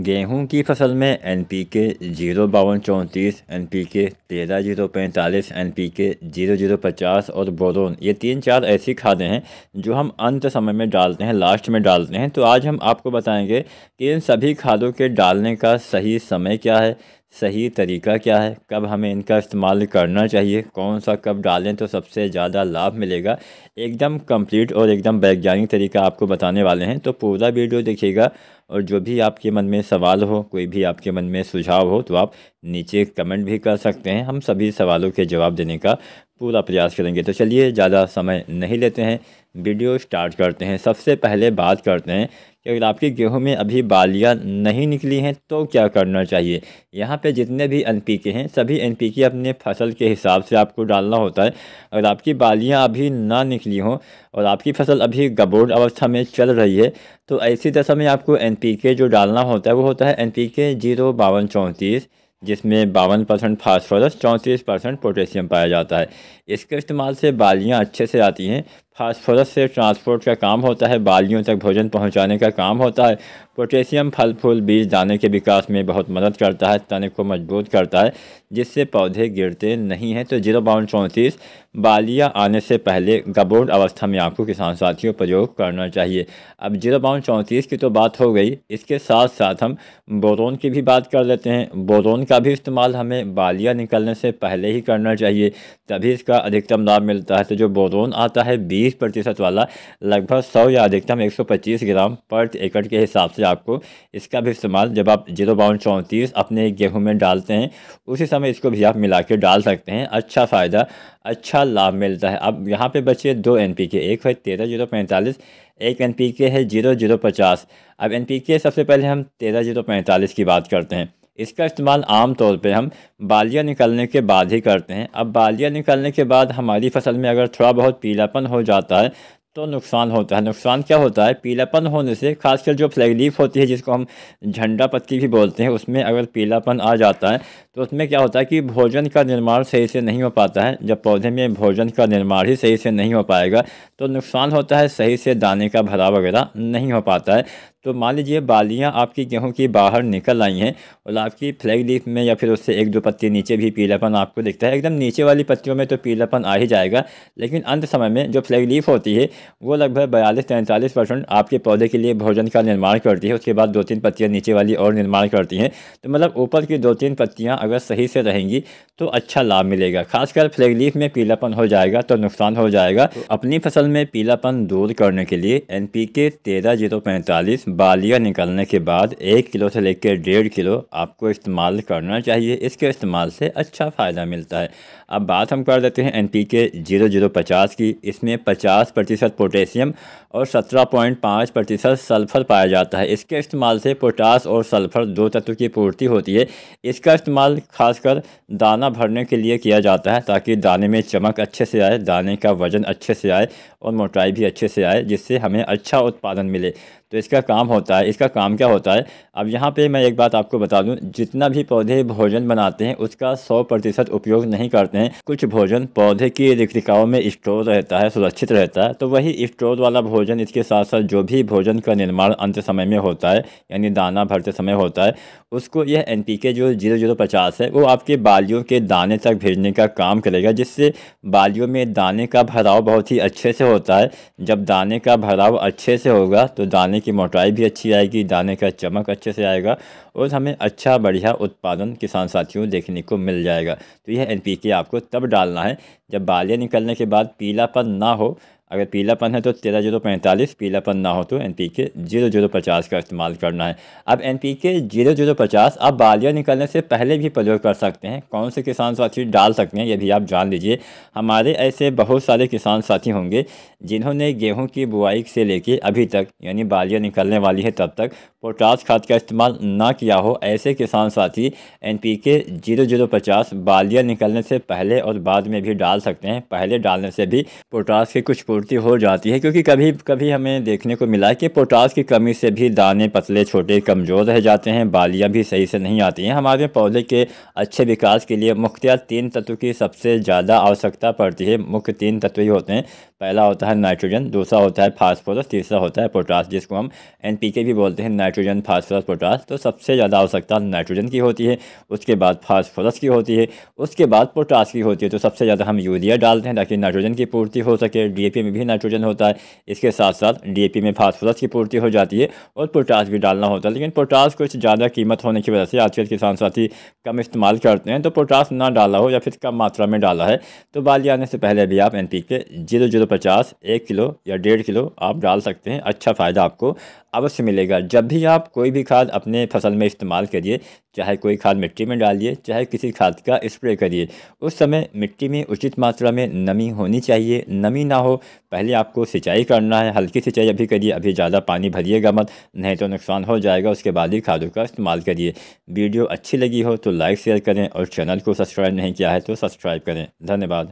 गेहूं की फसल में एन पी के जीरो बावन चौंतीस एन पी के तेरह जीरो पैंतालीस N P K zero zero पचास और बोरोन ये तीन चार ऐसी खादें हैं जो हम अंत समय में डालते हैं लास्ट में डालते हैं तो आज हम आपको बताएंगे कि इन सभी खादों के डालने का सही समय क्या है सही तरीका क्या है कब हमें इनका इस्तेमाल करना चाहिए कौन सा कब डालें तो सबसे ज़्यादा लाभ मिलेगा एकदम कंप्लीट और एकदम वैज्ञानिक तरीका आपको बताने वाले हैं तो पूरा वीडियो देखिएगा और जो भी आपके मन में सवाल हो कोई भी आपके मन में सुझाव हो तो आप नीचे कमेंट भी कर सकते हैं हम सभी सवालों के जवाब देने का पूरा प्रयास करेंगे तो चलिए ज़्यादा समय नहीं लेते हैं वीडियो स्टार्ट करते हैं सबसे पहले बात करते हैं कि अगर आपके गेहूं में अभी बालियां नहीं निकली हैं तो क्या करना चाहिए यहाँ पे जितने भी एन हैं सभी एन अपने फसल के हिसाब से आपको डालना होता है अगर आपकी बालियां अभी ना निकली हों और आपकी फसल अभी गबोड अवस्था में चल रही है तो ऐसी दशा में आपको एन जो डालना होता है वो होता है एन पी के जीरो बावन चौंतीस जिसमें बावन परसेंट फास्फोरस चौंतीस परसेंट पोटेशियम पाया जाता है इसके इस्तेमाल से बालियाँ अच्छे से आती हैं फास्फोरस से ट्रांसपोर्ट का काम होता है बालियों तक भोजन पहुंचाने का काम होता है पोटेशियम फल फूल बीज दाने के विकास में बहुत मदद करता है तने को मजबूत करता है जिससे पौधे गिरते नहीं हैं तो जीरो बाउंड चौंतीस बालियाँ आने से पहले गबोड अवस्था में आपको किसान साथियों प्रयोग करना चाहिए अब जीरो बाउंड चौंतीस की तो बात हो गई इसके साथ साथ हम बोरोन की भी बात कर लेते हैं बोरोन का भी इस्तेमाल हमें बालियाँ निकलने से पहले ही करना चाहिए तभी इसका अधिकतम लाभ मिलता है तो जो बोरोन आता है बीज बीस प्रतिशत वाला लगभग सौ या अधिकतम एक सौ पच्चीस ग्राम पर एकड़ के हिसाब से आपको इसका भी इस्तेमाल जब आप जीरो बाउंड चौंतीस अपने गेहूँ में डालते हैं उसी समय इसको भी आप मिला के डाल सकते हैं अच्छा फ़ायदा अच्छा लाभ मिलता है अब यहाँ पर बचिए दो एन पी के एक है तेरह जीरो पैंतालीस एक एन पी के है जीरो जीरो पचास अब एन पी के सबसे पहले हम तेरह जीरो पैंतालीस की बात करते हैं इसका इस्तेमाल आम तौर पे हम बालियाँ निकलने के बाद ही करते हैं अब बालियाँ निकलने के बाद हमारी फसल में अगर थोड़ा बहुत पीलापन हो जाता है तो नुकसान होता है नुकसान क्या होता है पीलापन होने से खासकर जो फ्लैग लीफ होती है जिसको हम झंडा पत्ती भी बोलते हैं उसमें अगर पीलापन आ जाता है तो उसमें क्या होता है कि भोजन का निर्माण सही से नहीं हो पाता है जब पौधे में भोजन का निर्माण ही सही से नहीं हो पाएगा तो नुकसान होता है सही से दाने का भरा वगैरह नहीं हो पाता है तो मान लीजिए बालियाँ आपकी गेहूँ की बाहर निकल आई हैं और आपकी फ्लैग लीफ में या फिर उससे एक दो पत्ती नीचे भी पीलापन आपको दिखता है एकदम नीचे वाली पत्तियों में तो पीलापन आ ही जाएगा लेकिन अंत समय में जो फ्लैग लीफ होती है वो लगभग बयालीस तैंतालीस परसेंट आपके पौधे के लिए भोजन का निर्माण करती है उसके बाद दो तीन पत्तियाँ नीचे वाली और निर्माण करती हैं तो मतलब ऊपर की दो तीन पत्तियाँ अगर सही से रहेंगी तो अच्छा लाभ मिलेगा खासकर फ्लैग लीफ में पीलापन हो जाएगा तो नुकसान हो जाएगा तो अपनी फसल में पीलापन दूर करने के लिए एन पी के तेरह जीरो पैंतालीस बालियाँ निकलने के बाद एक किलो से लेकर डेढ़ किलो आपको इस्तेमाल करना चाहिए इसके इस्तेमाल से अच्छा फ़ायदा मिलता है अब बात हम कर देते हैं N P K zero zero पचास की इसमें पचास प्रतिशत पोटेशियम और सत्रह पॉइंट पाँच प्रतिशत सल्फ़र पाया जाता है इसके इस्तेमाल से पोटास और सल्फ़र दो तत्व की पूर्ति होती है इसका इस्तेमाल खासकर दाना भरने के लिए किया जाता है ताकि दाने में चमक अच्छे से आए दाने का वज़न अच्छे से आए और मोटाई भी अच्छे से आए जिससे हमें अच्छा उत्पादन मिले तो इसका काम होता है इसका काम क्या होता है अब यहाँ पे मैं एक बात आपको बता दूँ जितना भी पौधे भोजन बनाते हैं उसका सौ प्रतिशत उपयोग नहीं करते हैं हैं कुछ भोजन पौधे की रिक्तिकाओं में स्टोर रहता है सुरक्षित रहता है तो वही स्टोर वाला भोजन इसके साथ साथ जो भी भोजन का निर्माण अंत समय में होता है यानी दाना भरते समय होता है उसको यह एन जो जीरो जीरो पचास है वो आपके बालियों के दाने तक भेजने का काम करेगा जिससे बालियों में दाने का भराव बहुत ही अच्छे से होता है जब दाने का भराव अच्छे से होगा तो दाने की मोटाई भी अच्छी आएगी दाने का चमक अच्छे से आएगा और हमें अच्छा बढ़िया उत्पादन किसान साथियों देखने को मिल जाएगा तो यह एन आपको को तब डालना है जब बालियाँ निकलने के बाद पीलापन ना हो अगर पीलापन है तो तेरह जीरो पैंतालीस पीलापन ना हो तो N P K zero zero पचास का इस्तेमाल करना है अब N P K zero zero पचास आप बालियाँ निकलने से पहले भी प्रयोग कर सकते हैं कौन से किसान साथी डाल सकते हैं ये भी आप जान लीजिए हमारे ऐसे बहुत सारे किसान साथी होंगे जिन्होंने गेहूँ की बुआई से लेके अभी तक यानी बालियाँ निकलने वाली है तब तक पोटास खाद का इस्तेमाल ना किया हो ऐसे किसान साथी N P K zero zero पचास बालियाँ निकलने से पहले और बाद में भी डाल सकते हैं पहले डालने से भी पोटास के कुछ पूर्ति हो जाती है क्योंकि कभी कभी हमें देखने को मिला है कि पोटास की कमी से भी दाने पतले छोटे कमज़ोर रह जाते हैं बालियाँ भी सही से नहीं आती हैं हमारे पौधे के अच्छे विकास के लिए मुख्यतः तीन तत्व की सबसे ज़्यादा आवश्यकता पड़ती है मुख्य तीन तत्व ही होते हैं पहला होता है नाइट्रोजन दूसरा होता है फास्फोरस तीसरा होता है पोटास जिसको हम एन भी बोलते हैं नाइट्रोजन फास्फोरस पोटास तो सबसे ज़्यादा आवश्यकता नाइट्रोजन की होती है उसके बाद फास्फोरस की होती है उसके बाद पोटास की होती है तो सबसे ज़्यादा हम यूरिया डालते हैं ताकि नाइट्रोजन की पूर्ति हो सके डी में में भी नाइट्रोजन होता है इसके साथ साथ डी में फास्फोरस की पूर्ति हो जाती है और पोटास भी डालना होता है लेकिन पोटास कुछ ज़्यादा कीमत होने की वजह से आजकल किसान साथी कम इस्तेमाल करते हैं तो पोटास ना डाला हो या फिर कम मात्रा में डाला है तो बाली आने से पहले भी आप N P K zero zero पचास एक किलो या डेढ़ किलो आप डाल सकते हैं अच्छा फ़ायदा आपको अवश्य मिलेगा जब भी आप कोई भी खाद अपने फसल में इस्तेमाल करिए चाहे कोई खाद मिट्टी में डालिए चाहे किसी खाद का स्प्रे करिए उस समय मिट्टी में उचित मात्रा में नमी होनी चाहिए नमी ना हो पहले आपको सिंचाई करना है हल्की सिंचाई अभी करिए अभी ज़्यादा पानी भरिएगा मत नहीं तो नुकसान हो जाएगा उसके बाद ही खादों का इस्तेमाल करिए वीडियो अच्छी लगी हो तो लाइक शेयर करें और चैनल को सब्सक्राइब नहीं किया है तो सब्सक्राइब करें धन्यवाद